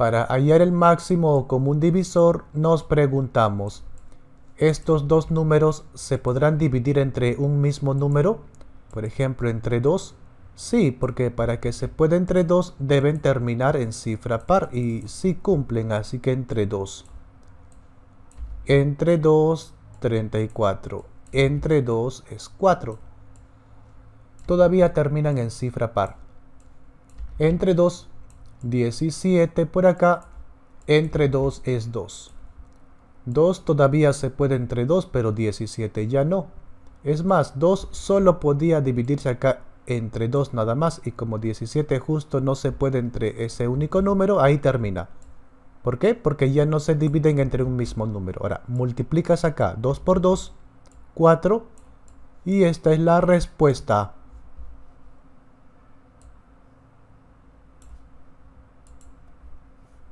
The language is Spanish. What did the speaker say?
Para hallar el máximo común divisor nos preguntamos, ¿estos dos números se podrán dividir entre un mismo número? Por ejemplo, entre 2. Sí, porque para que se pueda entre 2 deben terminar en cifra par y sí cumplen, así que entre 2. Entre 2, 34. Entre 2 es 4. Todavía terminan en cifra par. Entre 2, 17 por acá, entre 2 es 2. 2 todavía se puede entre 2, pero 17 ya no. Es más, 2 solo podía dividirse acá entre 2 nada más, y como 17 justo no se puede entre ese único número, ahí termina. ¿Por qué? Porque ya no se dividen entre un mismo número. Ahora, multiplicas acá 2 por 2, 4, y esta es la respuesta.